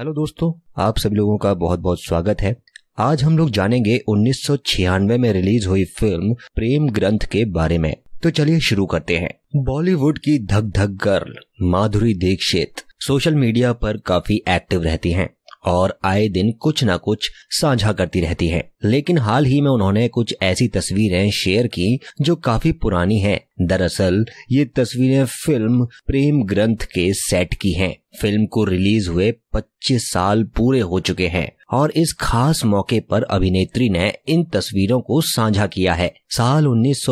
Hello दोस्तों आप सभी लोगों का बहुत बहुत स्वागत है आज हम लोग जानेंगे उन्नीस में रिलीज हुई फिल्म प्रेम ग्रंथ के बारे में तो चलिए शुरू करते हैं बॉलीवुड की धक धक girl Madhuri Dixit social media पर काफी एक्टिव रहती हैं और आए दिन कुछ ना कुछ साझा करती रहती है लेकिन हाल ही में उन्होंने कुछ ऐसी तस्वीरें शेयर की जो काफी पुरानी हैं। दरअसल ये तस्वीरें फिल्म प्रेम ग्रंथ के सेट की हैं। फिल्म को रिलीज हुए 25 साल पूरे हो चुके हैं और इस खास मौके पर अभिनेत्री ने इन तस्वीरों को साझा किया है साल उन्नीस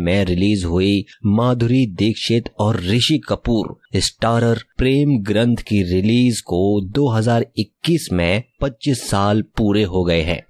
में रिलीज हुई माधुरी दीक्षित और ऋषि कपूर स्टारर प्रेम ग्रंथ की रिलीज को 2021 में 25 साल पूरे हो गए हैं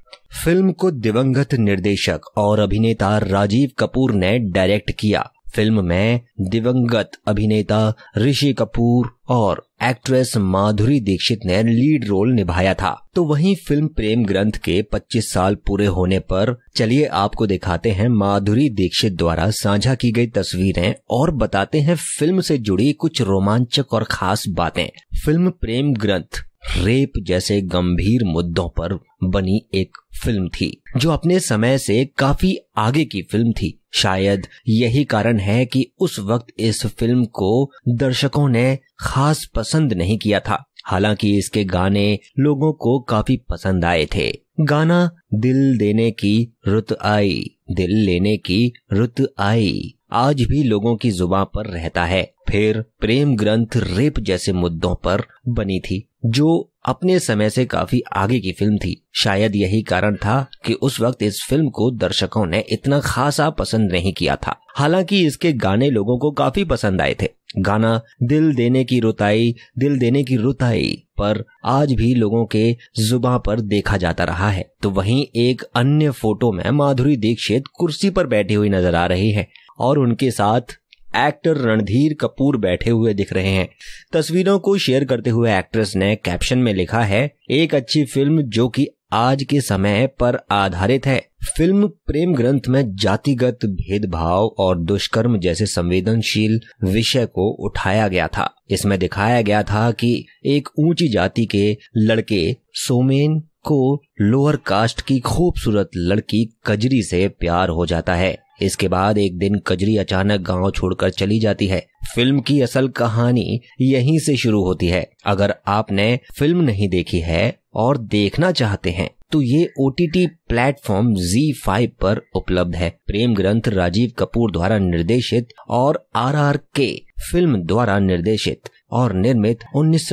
फिल्म को दिवंगत निर्देशक और अभिनेता राजीव कपूर ने डायरेक्ट किया फिल्म में दिवंगत अभिनेता ऋषि कपूर और एक्ट्रेस माधुरी दीक्षित ने लीड रोल निभाया था तो वहीं फिल्म प्रेम ग्रंथ के 25 साल पूरे होने पर चलिए आपको दिखाते हैं माधुरी दीक्षित द्वारा साझा की गई तस्वीरें और बताते हैं फिल्म से जुड़ी कुछ रोमांचक और खास बातें फिल्म प्रेम ग्रंथ रेप जैसे गंभीर मुद्दों पर बनी एक फिल्म थी जो अपने समय से काफी आगे की फिल्म थी शायद यही कारण है कि उस वक्त इस फिल्म को दर्शकों ने खास पसंद नहीं किया था हालांकि इसके गाने लोगों को काफी पसंद आए थे गाना दिल देने की रुत आई दिल लेने की रुत आई आज भी लोगों की जुबा पर रहता है फिर प्रेम ग्रंथ रेप जैसे मुद्दों पर बनी थी जो अपने समय से काफी आगे की फिल्म थी शायद यही कारण था कि उस वक्त इस फिल्म को दर्शकों ने इतना खासा पसंद नहीं किया था हालांकि इसके गाने लोगों को काफी पसंद आए थे गाना दिल देने की रुताई दिल देने की रुताई पर आज भी लोगों के जुबा पर देखा जाता रहा है तो वहीं एक अन्य फोटो में माधुरी दीक्षित कुर्सी पर बैठी हुई नजर आ रही है और उनके साथ एक्टर रणधीर कपूर बैठे हुए दिख रहे हैं तस्वीरों को शेयर करते हुए एक्ट्रेस ने कैप्शन में लिखा है एक अच्छी फिल्म जो कि आज के समय पर आधारित है फिल्म प्रेम ग्रंथ में जातिगत भेदभाव और दुष्कर्म जैसे संवेदनशील विषय को उठाया गया था इसमें दिखाया गया था कि एक ऊंची जाति के लड़के सोमेन को लोअर कास्ट की खूबसूरत लड़की कजरी से प्यार हो जाता है इसके बाद एक दिन कजरी अचानक गांव छोड़कर चली जाती है फिल्म की असल कहानी यहीं से शुरू होती है अगर आपने फिल्म नहीं देखी है और देखना चाहते हैं तो ये O T T platform Zee five पर उपलब्ध है प्रेम ग्रंथ राजीव कपूर द्वारा निर्देशित और आर आर के फिल्म द्वारा निर्देशित और निर्मित उन्नीस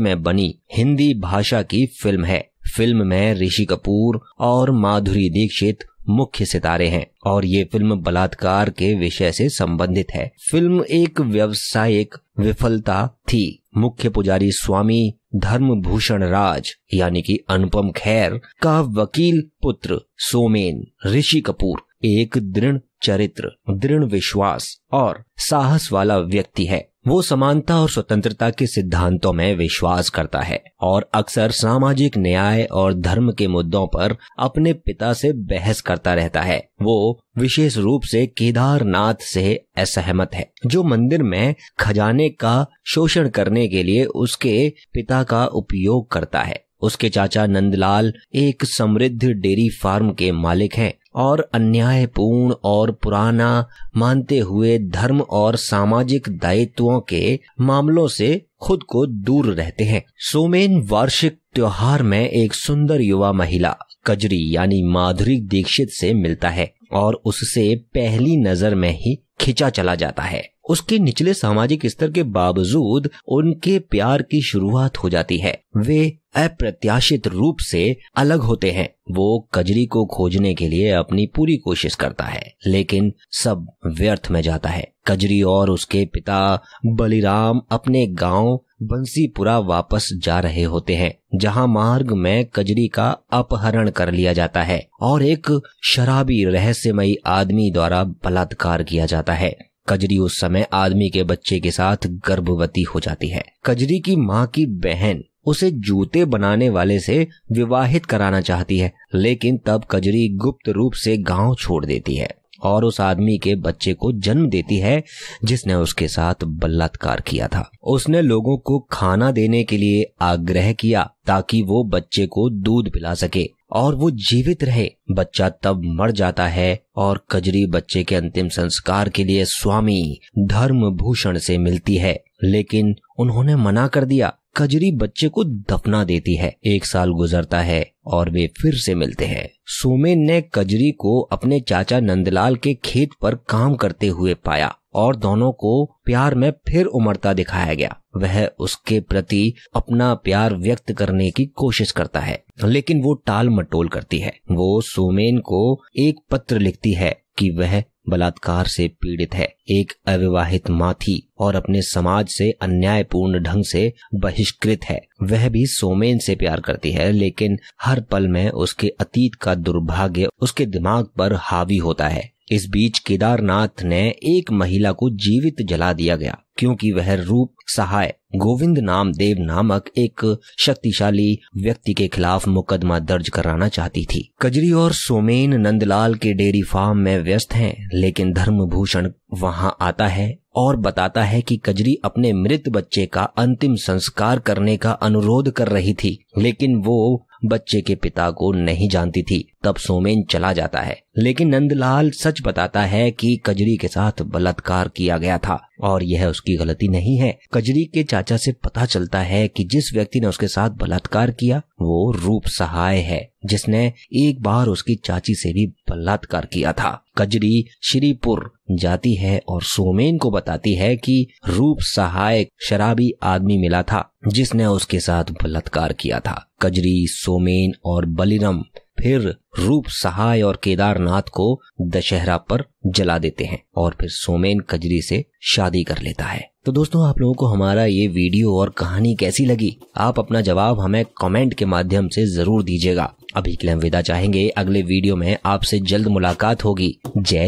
में बनी हिंदी भाषा की फिल्म है फिल्म में ऋषि कपूर और माधुरी दीक्षित मुख्य सितारे हैं और ये फिल्म बलात्कार के विषय से संबंधित है फिल्म एक व्यवसायिक विफलता थी मुख्य पुजारी स्वामी धर्मभूषण राज यानी कि अनुपम खैर का वकील पुत्र सोमेन ऋषि कपूर एक दृढ़ चरित्र दृढ़ विश्वास और साहस वाला व्यक्ति है वो समानता और स्वतंत्रता के सिद्धांतों में विश्वास करता है और अक्सर सामाजिक न्याय और धर्म के मुद्दों पर अपने पिता से बहस करता रहता है वो विशेष रूप से केदारनाथ से असहमत है जो मंदिर में खजाने का शोषण करने के लिए उसके पिता का उपयोग करता है उसके चाचा नंदलाल एक समृद्ध डेयरी फार्म के मालिक हैं और अन्यायपूर्ण और पुराना मानते हुए धर्म और सामाजिक दायित्वों के मामलों से खुद को दूर रहते हैं सोमेन वार्षिक त्योहार में एक सुंदर युवा महिला कजरी यानी माधुरी दीक्षित से मिलता है और उससे पहली नजर में ही खिंचा चला जाता है उसके निचले सामाजिक स्तर के बावजूद उनके प्यार की शुरुआत हो जाती है वे अप्रत्याशित रूप से अलग होते हैं वो कजरी को खोजने के लिए अपनी पूरी कोशिश करता है लेकिन सब व्यर्थ में जाता है कजरी और उसके पिता बलिराम अपने गांव बंसीपुरा वापस जा रहे होते हैं जहां मार्ग में कजरी का अपहरण कर लिया जाता है और एक शराबी रहस्यमयी आदमी द्वारा बलात्कार किया जाता है कजरी उस समय आदमी के बच्चे के साथ गर्भवती हो जाती है कजरी की माँ की बहन उसे जूते बनाने वाले से विवाहित कराना चाहती है लेकिन तब कजरी गुप्त रूप से गांव छोड़ देती है और उस आदमी के बच्चे को जन्म देती है जिसने उसके साथ बलात्कार किया था उसने लोगों को खाना देने के लिए आग्रह किया ताकि वो बच्चे को दूध पिला सके और वो जीवित रहे बच्चा तब मर जाता है और कजरी बच्चे के अंतिम संस्कार के लिए स्वामी धर्म भूषण से मिलती है लेकिन उन्होंने मना कर दिया कजरी बच्चे को दफना देती है एक साल गुजरता है और वे फिर से मिलते हैं सोमेन ने कजरी को अपने चाचा नंदलाल के खेत पर काम करते हुए पाया और दोनों को प्यार में फिर उमड़ता दिखाया गया वह उसके प्रति अपना प्यार व्यक्त करने की कोशिश करता है लेकिन वो टाल मटोल करती है वो सोमेन को एक पत्र लिखती है कि वह बलात्कार से पीड़ित है एक अविवाहित माँ थी और अपने समाज से अन्यायपूर्ण ढंग से बहिष्कृत है वह भी सोमेन से प्यार करती है लेकिन हर पल में उसके अतीत का दुर्भाग्य उसके दिमाग पर हावी होता है इस बीच केदारनाथ ने एक महिला को जीवित जला दिया गया क्योंकि वह रूप सहाय गोविंद नाम देव नामक एक शक्तिशाली व्यक्ति के खिलाफ मुकदमा दर्ज कराना चाहती थी कजरी और सोमेन नंदलाल के डेयरी फार्म में व्यस्त हैं लेकिन धर्मभूषण वहां आता है और बताता है कि कजरी अपने मृत बच्चे का अंतिम संस्कार करने का अनुरोध कर रही थी लेकिन वो बच्चे के पिता को नहीं जानती थी तब सोमेन चला जाता है लेकिन नंदलाल सच बताता है कि कजरी के साथ बलात्कार किया गया था और यह उसकी गलती नहीं है कजरी के चाचा से पता चलता है कि जिस व्यक्ति ने उसके साथ बलात्कार किया वो रूप सहाय है जिसने एक बार उसकी चाची से भी बलात्कार किया था कजरी श्रीपुर जाती है और सोमेन को बताती है कि रूप सहाय शराबी आदमी मिला था जिसने उसके साथ बलात्कार किया था कजरी सोमेन और बलिरम फिर रूप सहाय और केदारनाथ को दशहरा पर जला देते हैं और फिर सोमेन कजरी से शादी कर लेता है तो दोस्तों आप लोगों को हमारा ये वीडियो और कहानी कैसी लगी आप अपना जवाब हमें कमेंट के माध्यम से जरूर दीजिएगा अभी के लिए हम विदा चाहेंगे अगले वीडियो में आपसे जल्द मुलाकात होगी जय